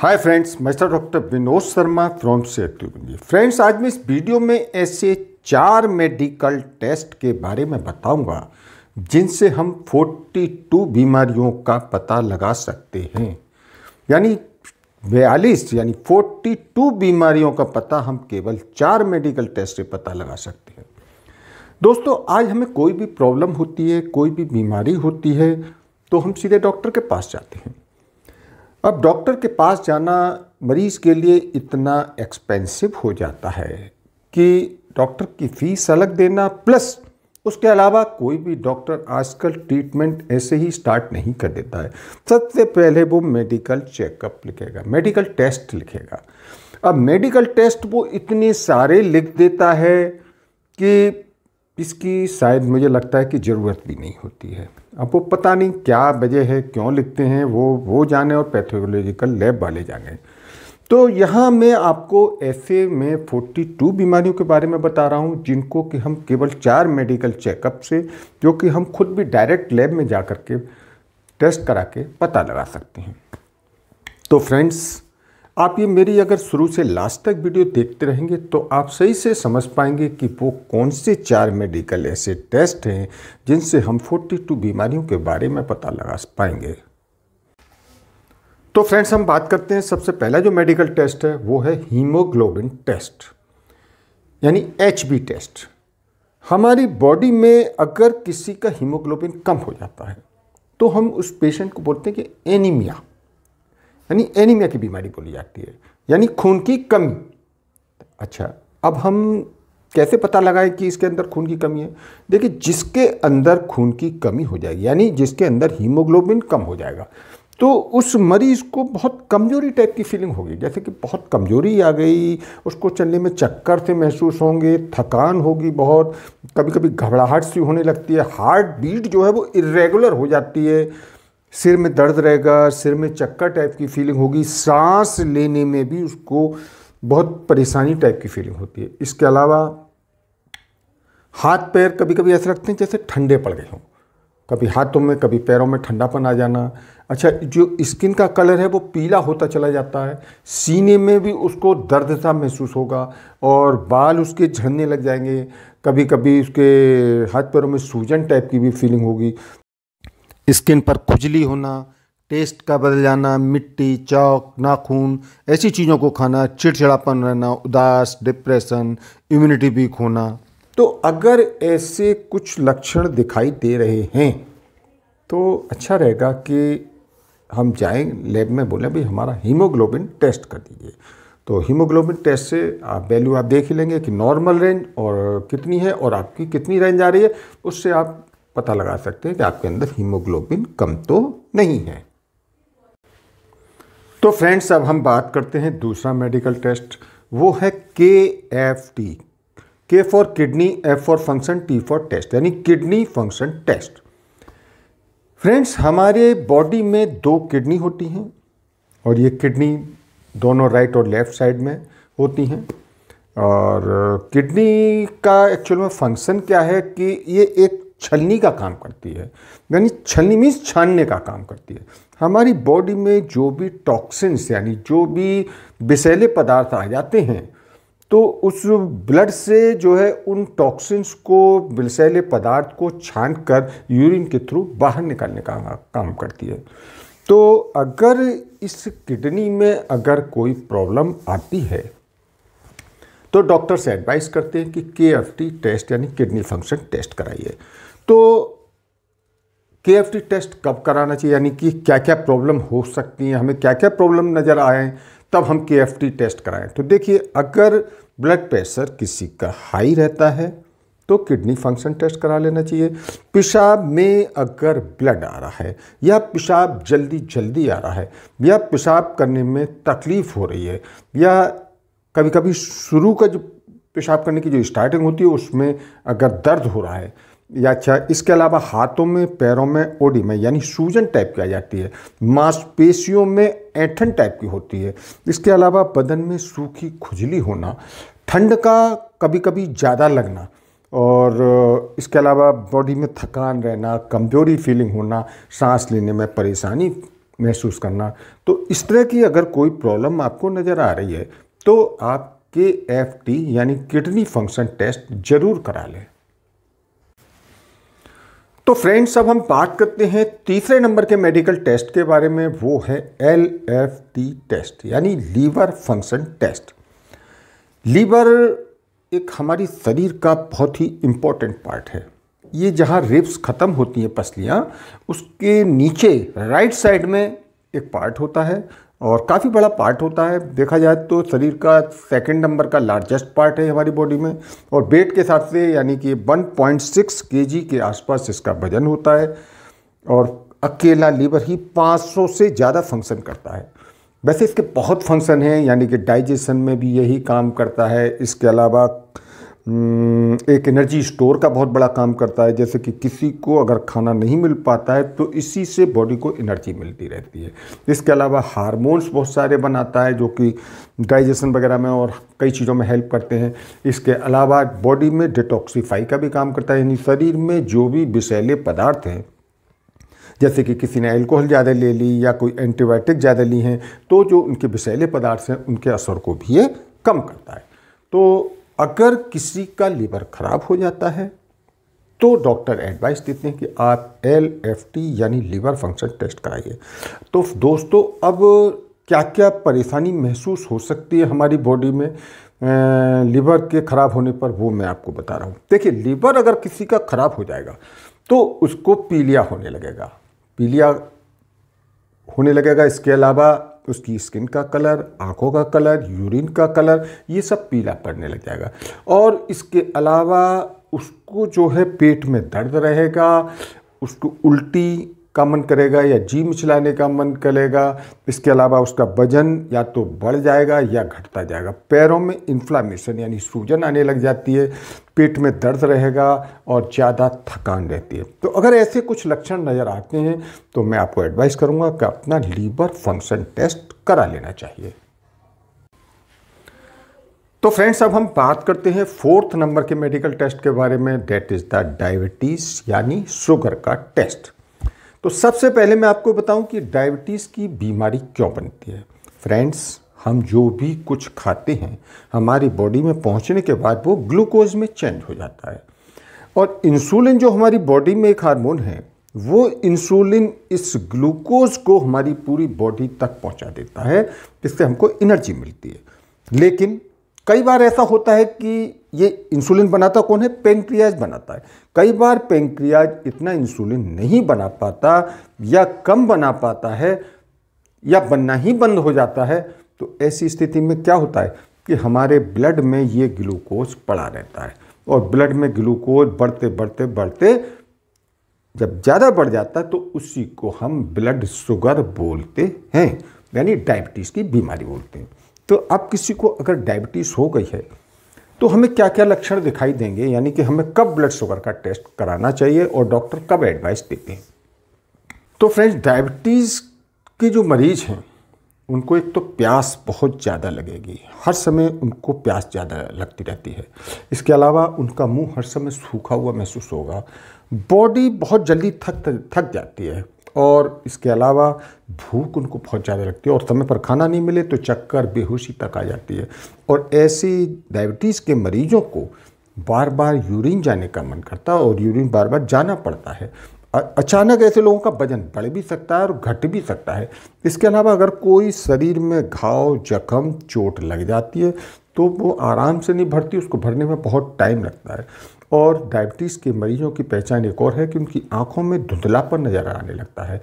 हाय friends मैं sir doctor Vinod Sharma from से friends आज मैं इस वीडियो में ऐसे चार मेडिकल टेस्ट के बारे में बताऊंगा जिनसे हम 42 बीमारियों का पता लगा सकते हैं यानी बयालीस यानी 42 बीमारियों का पता हम केवल चार मेडिकल टेस्ट से पता लगा सकते हैं दोस्तों आज हमें कोई भी प्रॉब्लम होती है कोई भी बीमारी होती है तो हम सीधे डॉक्टर के पास जाते हैं अब डॉक्टर के पास जाना मरीज़ के लिए इतना एक्सपेंसिव हो जाता है कि डॉक्टर की फ़ीस अलग देना प्लस उसके अलावा कोई भी डॉक्टर आजकल ट्रीटमेंट ऐसे ही स्टार्ट नहीं कर देता है सबसे पहले वो मेडिकल चेकअप लिखेगा मेडिकल टेस्ट लिखेगा अब मेडिकल टेस्ट वो इतने सारे लिख देता है कि इसकी शायद मुझे लगता है कि ज़रूरत भी नहीं होती है अब वो पता नहीं क्या वजह है क्यों लिखते हैं वो वो जाने और पैथोलॉजिकल लैब वाले जाने तो यहाँ मैं आपको ऐसे में 42 बीमारियों के बारे में बता रहा हूँ जिनको कि हम केवल चार मेडिकल चेकअप से जो कि हम खुद भी डायरेक्ट लैब में जा कर के टेस्ट करा के पता लगा सकते हैं तो फ्रेंड्स आप ये मेरी अगर शुरू से लास्ट तक वीडियो देखते रहेंगे तो आप सही से समझ पाएंगे कि वो कौन से चार मेडिकल ऐसे टेस्ट हैं जिनसे हम 42 बीमारियों के बारे में पता लगा पाएंगे तो फ्रेंड्स हम बात करते हैं सबसे पहला जो मेडिकल टेस्ट है वो है हीमोग्लोबिन टेस्ट यानी एच टेस्ट हमारी बॉडी में अगर किसी का हीमोग्लोबिन कम हो जाता है तो हम उस पेशेंट को बोलते हैं कि एनीमिया यानी एनीमिया की बीमारी बोली जाती है यानी खून की कमी अच्छा अब हम कैसे पता लगाएं कि इसके अंदर खून की कमी है देखिए जिसके अंदर खून की कमी हो जाएगी यानी जिसके अंदर हीमोग्लोबिन कम हो जाएगा तो उस मरीज़ को बहुत कमजोरी टाइप की फीलिंग होगी जैसे कि बहुत कमजोरी आ गई उसको चलने में चक्कर से महसूस होंगे थकान होगी बहुत कभी कभी घबराहट सी होने लगती है हार्ट बीट जो है वो इरेगुलर हो जाती है सिर में दर्द रहेगा सिर में चक्कर टाइप की फीलिंग होगी सांस लेने में भी उसको बहुत परेशानी टाइप की फीलिंग होती है इसके अलावा हाथ पैर कभी कभी ऐसे लगते हैं जैसे ठंडे पड़ गए हों कभी हाथों में कभी पैरों में ठंडापन आ जाना अच्छा जो स्किन का कलर है वो पीला होता चला जाता है सीने में भी उसको दर्द सा महसूस होगा और बाल उसके झड़ने लग जाएंगे कभी कभी उसके हाथ पैरों में सूजन टाइप की भी फीलिंग होगी स्किन पर खुजली होना टेस्ट का बदल जाना मिट्टी चौक नाखून ऐसी चीज़ों को खाना चिड़चिड़ापन रहना उदास डिप्रेशन इम्यूनिटी वीक होना तो अगर ऐसे कुछ लक्षण दिखाई दे रहे हैं तो अच्छा रहेगा कि हम जाएँ लैब में बोलें भाई हमारा हीमोग्लोबिन टेस्ट कर दीजिए तो हीमोग्लोबिन टेस्ट से आप वैल्यू आप देख ही लेंगे कि नॉर्मल रेंज और कितनी है और आपकी कितनी रेंज आ रही है उससे आप पता लगा सकते हैं कि आपके अंदर हीमोग्लोबिन कम तो नहीं है तो फ्रेंड्स अब हम बात करते हैं दूसरा मेडिकल टेस्ट वो है के एफ टी के for kidney F for function T for test यानी किडनी फंक्शन टेस्ट फ्रेंड्स हमारे बॉडी में दो किडनी होती हैं और ये किडनी दोनों राइट और लेफ्ट साइड में होती हैं और किडनी का एक्चुअल में फंक्शन क्या है कि ये एक छलनी का काम करती है यानी छलनी मीन्स छानने का काम करती है हमारी बॉडी में जो भी टॉक्सिन्स यानी जो भी विषैले पदार्थ आ जाते हैं तो उस ब्लड से जो है उन टॉक्सिन्स को विषैले पदार्थ को छान कर यूरिन के थ्रू बाहर निकालने का काम करती है तो अगर इस किडनी में अगर कोई प्रॉब्लम आती है तो डॉक्टर से एडवाइस करते हैं कि के टेस्ट यानी किडनी फंक्शन टेस्ट कराइए तो के टेस्ट कब कराना चाहिए यानी कि क्या क्या प्रॉब्लम हो सकती हैं हमें क्या क्या प्रॉब्लम नज़र आए तब हम के टेस्ट कराएं तो देखिए अगर ब्लड प्रेशर किसी का हाई रहता है तो किडनी फंक्शन टेस्ट करा लेना चाहिए पेशाब में अगर ब्लड आ रहा है या पेशाब जल्दी जल्दी आ रहा है या पेशाब करने में तकलीफ़ हो रही है या कभी कभी शुरू का जो पेशाब करने की जो स्टार्टिंग होती है उसमें अगर दर्द हो रहा है या अच्छा इसके अलावा हाथों में पैरों में ओडी में यानी सूजन टाइप की आ जाती है मांसपेशियों में ऐठन टाइप की होती है इसके अलावा बदन में सूखी खुजली होना ठंड का कभी कभी ज़्यादा लगना और इसके अलावा बॉडी में थकान रहना कमजोरी फीलिंग होना सांस लेने में परेशानी महसूस करना तो इस तरह की अगर कोई प्रॉब्लम आपको नज़र आ रही है तो आप के एफ टी यानी किडनी फंक्शन टेस्ट ज़रूर करा लें तो फ्रेंड्स अब हम बात करते हैं तीसरे नंबर के मेडिकल टेस्ट के बारे में वो है एल एफ टी टेस्ट यानी लीवर फंक्शन टेस्ट लीवर एक हमारी शरीर का बहुत ही इम्पोर्टेंट पार्ट है ये जहाँ रिब्स ख़त्म होती हैं पसलियाँ उसके नीचे राइट साइड में एक पार्ट होता है और काफ़ी बड़ा पार्ट होता है देखा जाए तो शरीर का सेकंड नंबर का लार्जेस्ट पार्ट है हमारी बॉडी में और वेट के हिसाब से यानी कि 1.6 पॉइंट के आसपास इसका वजन होता है और अकेला लीवर ही 500 से ज़्यादा फंक्शन करता है वैसे इसके बहुत फंक्शन हैं यानी कि डाइजेशन में भी यही काम करता है इसके अलावा हम्म, एक एनर्जी स्टोर का बहुत बड़ा काम करता है जैसे कि किसी को अगर खाना नहीं मिल पाता है तो इसी से बॉडी को एनर्जी मिलती रहती है इसके अलावा हार्मोन्स बहुत सारे बनाता है जो कि डाइजेशन वगैरह में और कई चीज़ों में हेल्प करते हैं इसके अलावा बॉडी में डिटॉक्सीफाई का भी काम करता है यानी शरीर में जो भी विषैले पदार्थ हैं जैसे कि किसी ने एल्कोहल ज़्यादा ले ली या कोई एंटीबायोटिक ज़्यादा ली हैं तो जो उनके विषैले पदार्थ हैं उनके असर को भी ये कम करता है तो अगर किसी का लीवर ख़राब हो जाता है तो डॉक्टर एडवाइस देते हैं कि आप एल एफ टी यानी लीवर फंक्शन टेस्ट कराइए तो दोस्तों अब क्या क्या परेशानी महसूस हो सकती है हमारी बॉडी में लीवर के ख़राब होने पर वो मैं आपको बता रहा हूँ देखिए लीवर अगर किसी का ख़राब हो जाएगा तो उसको पीलिया होने लगेगा पीलिया होने लगेगा इसके अलावा उसकी स्किन का कलर आँखों का कलर यूरिन का कलर ये सब पीला पड़ने लग जाएगा और इसके अलावा उसको जो है पेट में दर्द रहेगा उसको उल्टी का मन करेगा या जिम चलाने का मन करेगा इसके अलावा उसका वजन या तो बढ़ जाएगा या घटता जाएगा पैरों में इन्फ्लामेशन यानी सूजन आने लग जाती है पेट में दर्द रहेगा और ज़्यादा थकान रहती है तो अगर ऐसे कुछ लक्षण नज़र आते हैं तो मैं आपको एडवाइस करूँगा कि अपना लीवर फंक्शन टेस्ट करा लेना चाहिए तो फ्रेंड्स अब हम बात करते हैं फोर्थ नंबर के मेडिकल टेस्ट के बारे में डेट इज़ द डायबिटीज़ यानी शुगर का टेस्ट तो सबसे पहले मैं आपको बताऊं कि डायबिटीज़ की बीमारी क्यों बनती है फ्रेंड्स हम जो भी कुछ खाते हैं हमारी बॉडी में पहुंचने के बाद वो ग्लूकोज में चेंज हो जाता है और इंसुलिन जो हमारी बॉडी में एक हार्मोन है वो इंसुलिन इस ग्लूकोज को हमारी पूरी बॉडी तक पहुंचा देता है जिससे हमको एनर्जी मिलती है लेकिन कई बार ऐसा होता है कि ये इंसुलिन बनाता कौन है पेंक्रियाज बनाता है कई बार पेंक्रियाज इतना इंसुलिन नहीं बना पाता या कम बना पाता है या बनना ही बंद हो जाता है तो ऐसी स्थिति में क्या होता है कि हमारे ब्लड में ये ग्लूकोज पड़ा रहता है और ब्लड में ग्लूकोज बढ़ते बढ़ते बढ़ते जब ज़्यादा बढ़ जाता है तो उसी को हम ब्लड शुगर बोलते हैं यानी डायबिटीज़ की बीमारी बोलते हैं तो अब किसी को अगर डायबिटीज़ हो गई है तो हमें क्या क्या लक्षण दिखाई देंगे यानी कि हमें कब ब्लड शुगर का टेस्ट कराना चाहिए और डॉक्टर कब एडवाइस देते हैं तो फ्रेंड्स डायबिटीज़ के जो मरीज़ हैं उनको एक तो प्यास बहुत ज़्यादा लगेगी हर समय उनको प्यास ज़्यादा लगती रहती है इसके अलावा उनका मुंह हर समय सूखा हुआ महसूस होगा बॉडी बहुत जल्दी थक थक जाती है और इसके अलावा भूख उनको बहुत ज़्यादा लगती है और समय पर खाना नहीं मिले तो चक्कर बेहोशी तक आ जाती है और ऐसे डायबिटीज़ के मरीजों को बार बार यूरिन जाने का मन करता है और यूरिन बार बार जाना पड़ता है अचानक ऐसे लोगों का वजन बढ़ भी सकता है और घट भी सकता है इसके अलावा अगर कोई शरीर में घाव जख्म चोट लग जाती है तो वो आराम से नहीं भरती उसको भरने में बहुत टाइम लगता है और डायबिटीज़ के मरीजों की पहचान एक और है कि उनकी आँखों में धुंधलापन नज़र आने लगता है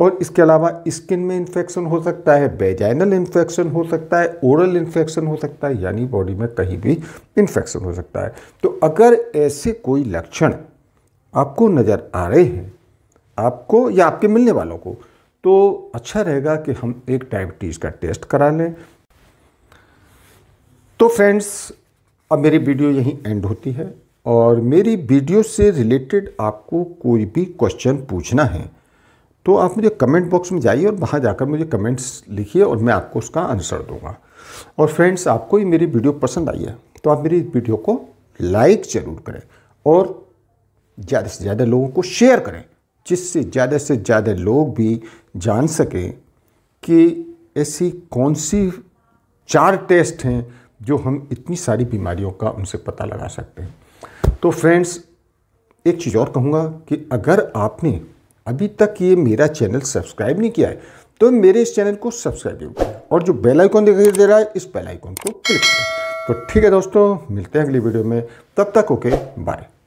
और इसके अलावा स्किन में इन्फेक्शन हो सकता है बेजाइनल इन्फेक्शन हो सकता है ओरल इन्फेक्शन हो सकता है यानी बॉडी में कहीं भी इन्फेक्शन हो सकता है तो अगर ऐसे कोई लक्षण आपको नज़र आ रहे हैं आपको या आपके मिलने वालों को तो अच्छा रहेगा कि हम एक डायबिटीज़ का टेस्ट करा लें तो फ्रेंड्स अब मेरी वीडियो यहीं एंड होती है और मेरी वीडियो से रिलेटेड आपको कोई भी क्वेश्चन पूछना है तो आप मुझे कमेंट बॉक्स में जाइए और वहाँ जाकर मुझे कमेंट्स लिखिए और मैं आपको उसका आंसर दूंगा और फ्रेंड्स आपको ही मेरी वीडियो पसंद आई है तो आप मेरी वीडियो को लाइक ज़रूर करें और ज़्यादा से ज़्यादा लोगों को शेयर करें जिससे ज़्यादा से ज़्यादा लोग भी जान सकें कि ऐसी कौन सी चार टेस्ट हैं जो हम इतनी सारी बीमारियों का उनसे पता लगा सकते हैं तो फ्रेंड्स एक चीज़ और कहूँगा कि अगर आपने अभी तक ये मेरा चैनल सब्सक्राइब नहीं किया है तो मेरे इस चैनल को सब्सक्राइब करें और जो बेल आइकॉन दिखाई दे रहा है इस बेल आइकॉन को क्लिक करें तो ठीक है दोस्तों मिलते हैं अगली वीडियो में तब तक ओके बाय